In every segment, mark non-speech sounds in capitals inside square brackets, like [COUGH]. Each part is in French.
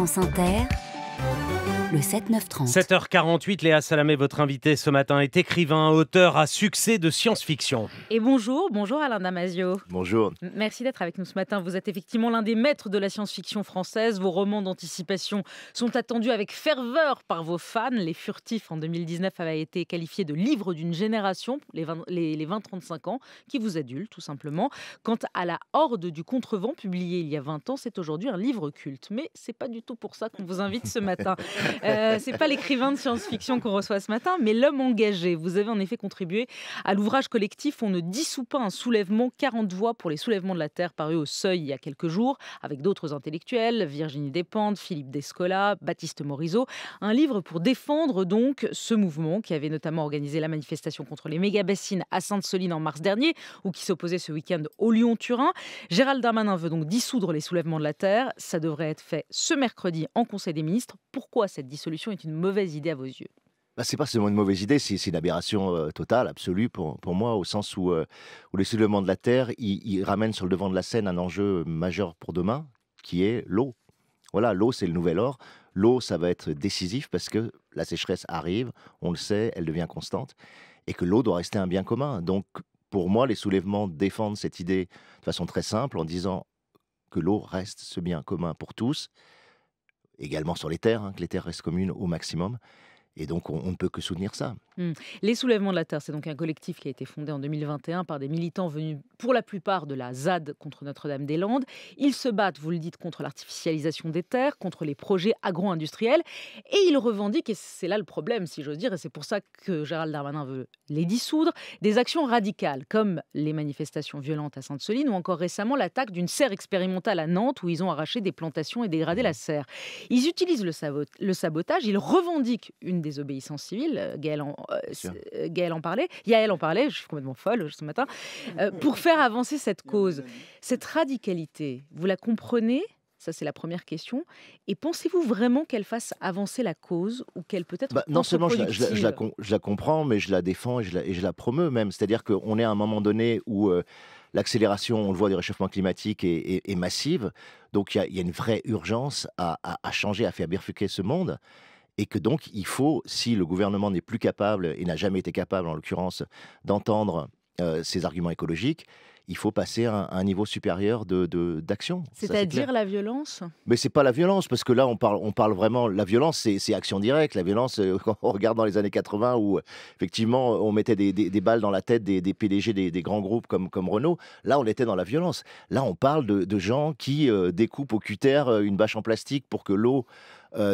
On Inter, le 7-9-30. 7h48, Léa Salamé, votre invité ce matin, est écrivain, auteur à succès de science-fiction. Et bonjour, bonjour Alain Damasio. Bonjour. Merci d'être avec nous ce matin. Vous êtes effectivement l'un des maîtres de la science-fiction française. Vos romans d'anticipation sont attendus avec ferveur par vos fans. Les Furtifs en 2019 avaient été qualifiés de livre d'une génération, les 20-35 ans, qui vous adultent tout simplement. Quant à La Horde du Contrevent, publié il y a 20 ans, c'est aujourd'hui un livre culte. Mais c'est pas du tout pour ça qu'on vous invite ce matin. [LAUGHS] Euh, c'est pas l'écrivain de science-fiction qu'on reçoit ce matin, mais l'homme engagé. Vous avez en effet contribué à l'ouvrage collectif On ne dissout pas un soulèvement 40 voix pour les soulèvements de la Terre paru au seuil il y a quelques jours, avec d'autres intellectuels, Virginie Despentes, Philippe Descola, Baptiste Morisot. Un livre pour défendre donc ce mouvement qui avait notamment organisé la manifestation contre les méga-bassines à Sainte-Soline en mars dernier, ou qui s'opposait ce week-end au Lyon-Turin. Gérald Darmanin veut donc dissoudre les soulèvements de la Terre. Ça devrait être fait ce mercredi en Conseil des ministres. Pourquoi cette dissolution est une mauvaise idée à vos yeux bah, c'est pas seulement une mauvaise idée, c'est une aberration euh, totale, absolue pour, moi, au sens où, les euh, où de la Terre, ils sur le devant de la scène un enjeu majeur pour demain, qui est l'eau. Voilà, l'eau, c'est le nouvel or. L'eau, ça va être décisif parce que la sécheresse arrive, on le sait, elle devient constante, et que l'eau doit rester un bien commun. Donc, pour moi, les soulèvements défendent cette idée de façon très simple en disant que l'eau reste ce bien commun pour tous également sur les terres, hein, que les terres restent communes au maximum. Et donc, on, ne peut que soutenir ça. Hmm. Les Soulèvements de la Terre, c'est donc un collectif qui a été fondé en 2021 par des militants venus pour la plupart de la ZAD contre Notre-Dame-des-Landes. Ils se battent, vous le dites, contre l'artificialisation des terres, contre les projets agro-industriels. Et ils revendiquent, et c'est là le problème, si j'ose dire, et c'est pour ça que Gérald Darmanin veut les dissoudre, des actions radicales, comme les manifestations violentes à Sainte-Soline ou encore récemment l'attaque d'une serre expérimentale à Nantes où ils ont arraché des plantations et dégradé la serre. Ils utilisent le sabotage, ils revendiquent une des désobéissance civile. Euh, Gaël euh, euh, en, parlait. Gaël en parlait. Yael en parlait. Je suis complètement folle ce matin. [LAUGHS] pour faire avancer cette cause, cette radicalité, vous la comprenez ça, c'est la première question. Et pensez-vous vraiment qu'elle fasse avancer la cause ou qu'elle peut être. Bah, non seulement je la, comprends, mais je la défends et je la, et même. C'est-à-dire qu'on est à un moment donné où. L'accélération, on le voit, du réchauffement climatique est, massive. Donc il y, a une vraie urgence à, à changer, à faire bifurquer ce monde et que donc il faut, si le gouvernement n'est plus capable et n'a jamais été capable en l'occurrence d'entendre euh, ces arguments écologiques, il faut passer à un, niveau supérieur de d'action. C'est-à-dire la violence Mais c'est pas la violence, parce que là, on parle, on parle vraiment. La violence, c'est action directe. La violence, quand euh, [LAUGHS] on regarde dans les années 80 où, effectivement, on mettait des, des, balles dans la tête des, PDG des, grands groupes comme, comme Renault, là, on était dans la violence. Là, on parle de, de gens qui euh, découpent au cutter euh, une bâche en plastique pour que l'eau.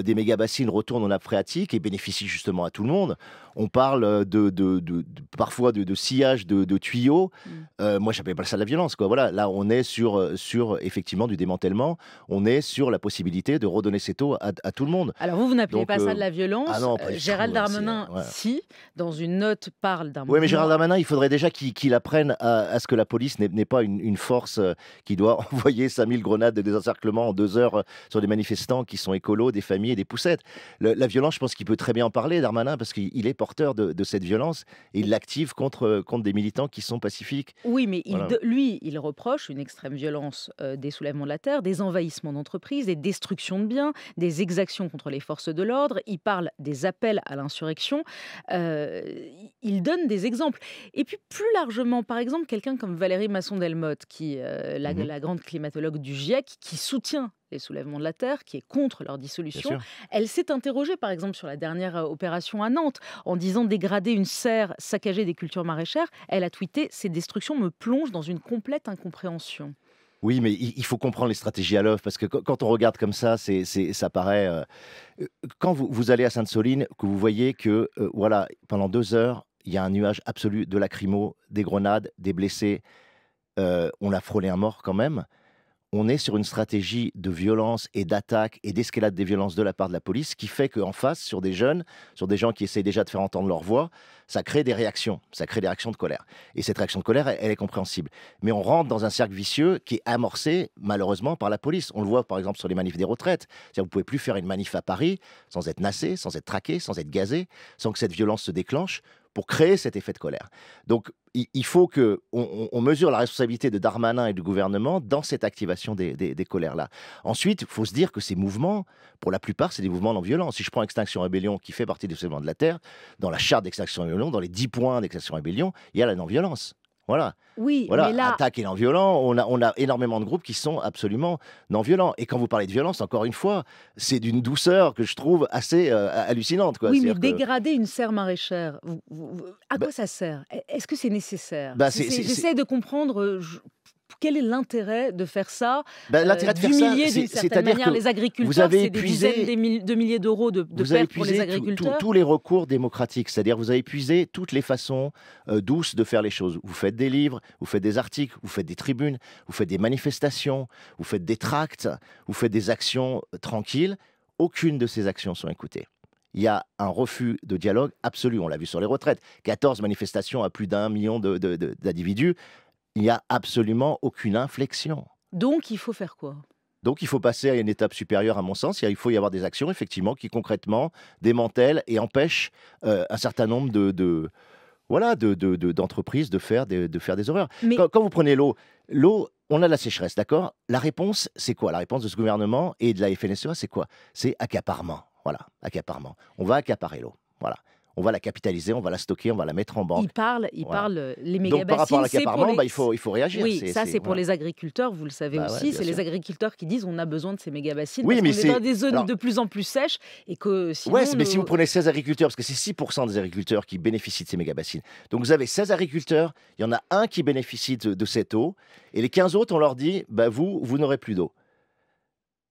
des méga-bassines retourne en nappe phréatique et bénéficie justement à tout le monde. On parle de, de, de, parfois de, sillage de, tuyaux. Mm. moi, j'avais pas ça de la violence, quoi. Voilà, là, on est sur, euh, sur effectivement du démantèlement, on est sur la possibilité de redonner ses taux à, tout le monde. Alors vous, vous n'appelez pas ça euh, de la violence. Ah euh, Gérald hein, Darmanin, si, dans une note, parle d'un. Oui, mais Gérald Darmanin, il faudrait déjà qu'il apprenne à, ce que la police n'est pas une, force qui doit [LAUGHS] envoyer 5000 grenades de désencerclement en deux heures sur des manifestants qui sont écolos, des familles et des poussettes. la violence, je pense qu'il peut très bien en parler, Darmanin, parce qu'il est porteur de, cette violence et il l'active contre, contre des militants qui sont pacifiques. Oui, mais il lui, il reproche une extrême violence euh, des soulèvements de la terre, des envahissements d'entreprises, des destructions de biens, des exactions contre les forces de l'ordre. Il parle des appels à l'insurrection. Euh, il donne des exemples. Et puis plus largement, par exemple, quelqu'un comme Valérie Masson-Delmotte, qui euh, mm-hmm. la grande climatologue du GIEC, qui soutient les soulèvements de la Terre, qui est contre leur dissolution. Elle s'est interrogée, par exemple, sur la dernière euh, opération à Nantes, en disant dégrader une serre, saccager des cultures maraîchères. Elle a tweeté Ces destructions me plongent dans une complète incompréhension. Oui, mais il faut comprendre les stratégies à l'œuvre parce que quand on regarde comme ça, c'est, ça paraît. Euh, euh, quand vous, allez à Sainte-Soline, que vous voyez que voilà, pendant deux heures, il y a un nuage absolu de lacrymo, des grenades, des blessés. on a frôlé un mort quand même on est sur une stratégie de violence et d'attaque et d'escalade des violences de la part de la police qui fait qu'en face, sur des jeunes, sur des gens qui essayent déjà de faire entendre leur voix, ça crée des réactions, ça crée des réactions de colère. Et cette réaction de colère, elle, est compréhensible. Mais on rentre dans un cercle vicieux qui est amorcé, malheureusement, par la police. On le voit, par exemple, sur les manifs des retraites. Vous ne pouvez plus faire une manif à Paris sans être nassé, sans être traqué, sans être gazé, sans que cette violence se déclenche pour créer cet effet de colère. Donc, il faut que on, mesure la responsabilité de Darmanin et du gouvernement dans cette activation des, colères-là. Ensuite, il faut se dire que ces mouvements, pour la plupart, c'est des mouvements non violents. Si je prends Extinction Rébellion, qui fait partie des mouvements de la Terre, dans la charte d'Extinction Rébellion, dans les 10 points d'Extinction Rébellion, il y a la non-violence. Voilà. Oui, Mais là... Attaque et non-violent, on a, on a énormément de groupes qui sont absolument non-violents. Et quand vous parlez de violence, encore une fois, c'est d'une douceur que je trouve assez euh, hallucinante. Quoi. Oui, mais dégrader une serre maraîchère, à bah quoi ça sert Est-ce que c'est nécessaire bah J'essaie de comprendre quel est l'intérêt de faire ça ben, euh, L'intérêt de D'humilier d'une certaine manière les agriculteurs, vous avez épuisé, des dizaines de milliers d'euros de, de pour les agriculteurs. Tous les recours démocratiques, c'est-à-dire vous avez épuisé toutes les façons euh, douces de faire les choses. Vous faites des livres, vous faites des articles, vous faites des tribunes, vous faites des manifestations, vous faites des tracts, vous faites des actions euh, tranquilles. Aucune de ces actions sont écoutées il y a un refus de dialogue absolu. On l'a vu sur les retraites. 14 manifestations à plus d'un million d'individus. Il n'y a absolument aucune inflexion. Donc il faut faire quoi donc il faut passer à une étape supérieure, à mon sens. Il faut y avoir des actions, effectivement, qui concrètement démantèlent et empêchent euh, un certain nombre de, voilà, d'entreprises de, de, faire des, horreurs. Quand, vous prenez l'eau, l'eau, on a la sécheresse, d'accord La réponse, c'est quoi La réponse de ce gouvernement et de la FNSEA, c'est quoi C'est accaparement. Voilà, accaparement. On va accaparer l'eau. Voilà on va la capitaliser, on va la stocker, on va la mettre en banque. Il parle, il euh, les méga Donc par rapport à l'accaparement, bah, il, faut, réagir. Oui, ça c'est pour les agriculteurs, vous le savez bah aussi. c'est les agriculteurs qui disent on a besoin de ces méga parce mais dans des zones de plus en plus sèches et que mais si vous prenez 16 agriculteurs, parce que c'est 6% des agriculteurs qui bénéficient de ces méga Donc vous avez 16 agriculteurs, il y en a un qui bénéficie de, cette eau et les 15 autres on leur dit bah, vous, vous n'aurez plus d'eau.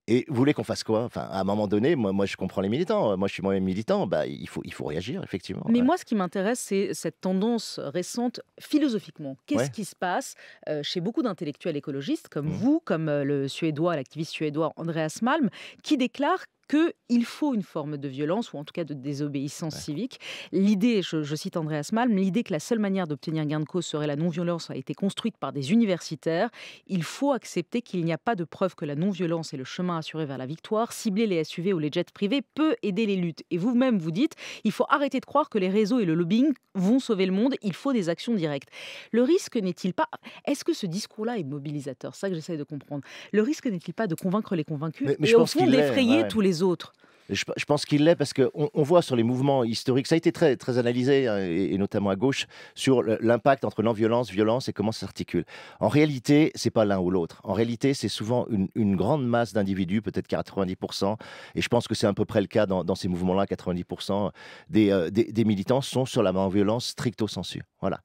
Et vous voulez qu'on fasse quoi Enfin, à un moment donné, moi, je comprends les militants. Moi, je suis moi-même militant. Bah, il faut, il faut réagir, effectivement. Mais moi, ce qui m'intéresse, c'est cette tendance récente philosophiquement. Qu'est-ce qui se passe euh, chez beaucoup d'intellectuels écologistes, comme mmh. vous, comme euh, le suédois, l'activiste suédois Andreas Malm, qui déclare qu'il faut une forme de violence, ou en tout cas de désobéissance civique. L'idée, je, cite Andreas Malm, l'idée que la seule manière d'obtenir gain de cause serait la non-violence a été construite par des universitaires. Il faut accepter qu'il n'y a pas de preuve que la non-violence est le chemin assuré vers la victoire. Cibler les SUV ou les jets privés peut aider les luttes. Et vous-même, vous dites, il faut arrêter de croire que les réseaux et le lobbying vont sauver le monde. Il faut des actions directes. Le risque n'est-il pas... Est-ce que ce discours-là est mobilisateur C'est ça que j'essaie de comprendre. Le risque n'est-il pas de convaincre les convaincus mais, et au fond d'effrayer tous les autres je, pense qu'il l'est parce qu'on on voit sur les mouvements historiques, ça a été très, très analysé, euh, et, notamment à gauche, sur l'impact entre non-violence, violence et comment ça s'articule. En réalité, c'est pas l'un ou l'autre. En réalité, c'est souvent une, grande masse d'individus, peut-être 90%, et je pense que c'est à peu près le cas dans, ces mouvements-là, 90% euh, des, des, militants sont sur la non-violence stricto sensu. Voilà.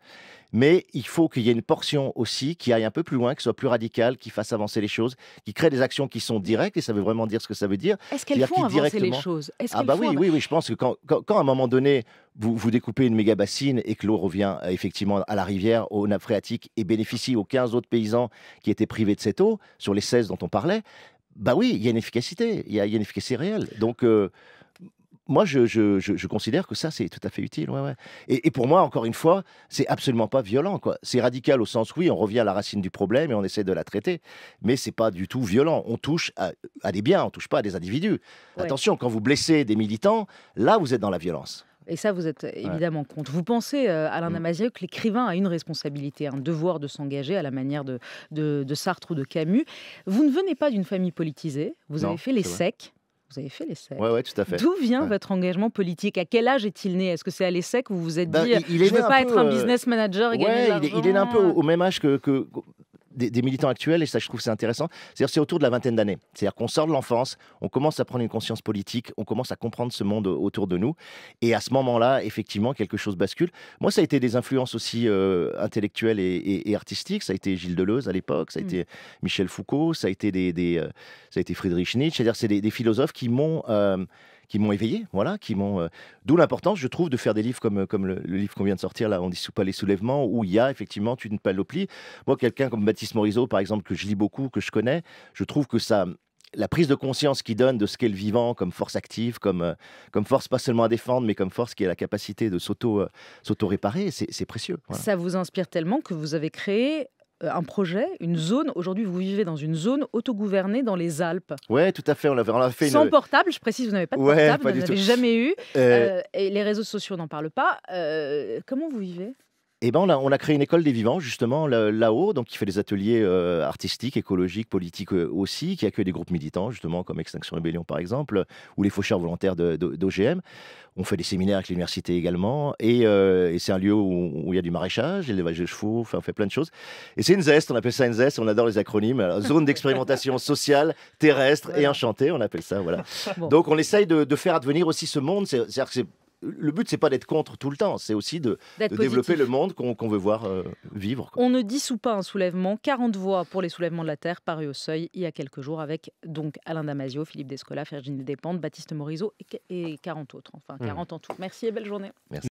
Mais il faut qu'il y ait une portion aussi qui aille un peu plus loin, qui soit plus radicale, qui fasse avancer les choses, qui crée des actions qui sont directes, et ça veut vraiment dire ce que ça veut dire. Est-ce qu'elles font avancer les choses Ah bah oui, oui, oui, je pense que quand, quand, à un moment donné, vous, vous, découpez une méga bassine et que l'eau revient euh, effectivement à la rivière, aux nappes phréatiques, et bénéficie aux 15 autres paysans qui étaient privés de cette eau, sur les 16 dont on parlait, bah oui, il y a une efficacité, il y, a une efficacité réelle. Donc... Euh, moi, je, considère que ça, c'est tout à fait utile. Et, pour moi, encore une fois, c'est absolument pas violent. C'est radical au sens, oui, on revient à la racine du problème et on essaie de la traiter, mais c'est pas du tout violent. On touche à, des biens, on touche pas à des individus. Attention, quand vous blessez des militants, là, vous êtes dans la violence. Et ça, vous êtes évidemment contre. Vous pensez, euh, Alain mm. Damasio, que l'écrivain a une responsabilité, un devoir de s'engager à la manière de, de, Sartre ou de Camus. Vous ne venez pas d'une famille politisée. Vous avez fait les secs. Vous avez fait l'ESSEC. Oui, tout à fait. D'où vient votre engagement politique À quel âge est-il né Est-ce que c'est à l'ESSEC où vous vous êtes ben, dit il, Je ne veux pas être un business manager et euh, il, est, il un peu au, même âge que, des, militants actuels, et ça je trouve c'est intéressant, c'est-à-dire c'est autour de la vingtaine d'années. C'est-à-dire qu'on sort de l'enfance, on commence à prendre une conscience politique, on commence à comprendre ce monde autour de nous, et à ce moment-là, effectivement, quelque chose bascule. Moi, ça a été des influences aussi euh, intellectuelles et, artistiques, ça a été Gilles Deleuze à l'époque, ça a mm. été Michel Foucault, ça a été, des, euh, ça a été Friedrich Nietzsche, c'est-à-dire c'est des, philosophes qui m'ont... Euh, qui m'ont éveillé, voilà, qui m'ont. Euh, d'où l'importance, je trouve, de faire des livres comme, euh, comme le, livre qu'on vient de sortir là, on dit pas les soulèvements, où il y a effectivement une paloplie. Moi, quelqu'un comme Baptiste Morisot, par exemple, que je lis beaucoup, que je connais, je trouve que ça la prise de conscience qu'il donne de ce qu'est le vivant comme force active, comme, euh, comme force pas seulement à défendre, mais comme force qui a la capacité de s'auto-réparer, c'est précieux. Ça vous inspire tellement que vous avez créé euh, un projet, une zone. Aujourd'hui, vous vivez dans une zone autogouvernée dans les Alpes. Oui, tout à fait. On l'avait, fait Sans portable, je précise, vous n'avez pas de portable, vous n'avez jamais eu. Euh, euh, et les réseaux sociaux n'en parlent pas. comment vous vivez eh ben, on a, créé une école des vivants, justement, là-haut, donc qui fait des ateliers euh, artistiques, écologiques, politiques euh, aussi, qui accueille des groupes militants, justement, comme Extinction rébellion par exemple, ou les faucheurs volontaires d'OGM. On fait des séminaires avec l'université également, et, euh, c'est un lieu où il y a du maraîchage, des vaches de chevaux, enfin, on fait plein de choses. Et c'est une zeste, on appelle ça une zeste, on adore les acronymes. zone d'expérimentation [LAUGHS] sociale, terrestre et enchantée, on appelle ça, voilà. Donc on essaye de, de faire advenir aussi ce monde, c'est-à-dire que c'est le but, c'est pas d'être contre tout le temps, c'est aussi de, développer le monde qu'on veut voir euh, vivre. On ne dissout pas un soulèvement. 40 voix pour les soulèvements de la Terre, paru au seuil il y a quelques jours, avec donc Alain Damasio, Philippe Descola, Virginie Despentes, Baptiste Morisot et, 40 autres. Enfin, 40 mmh. en tout. Merci et belle journée. Merci.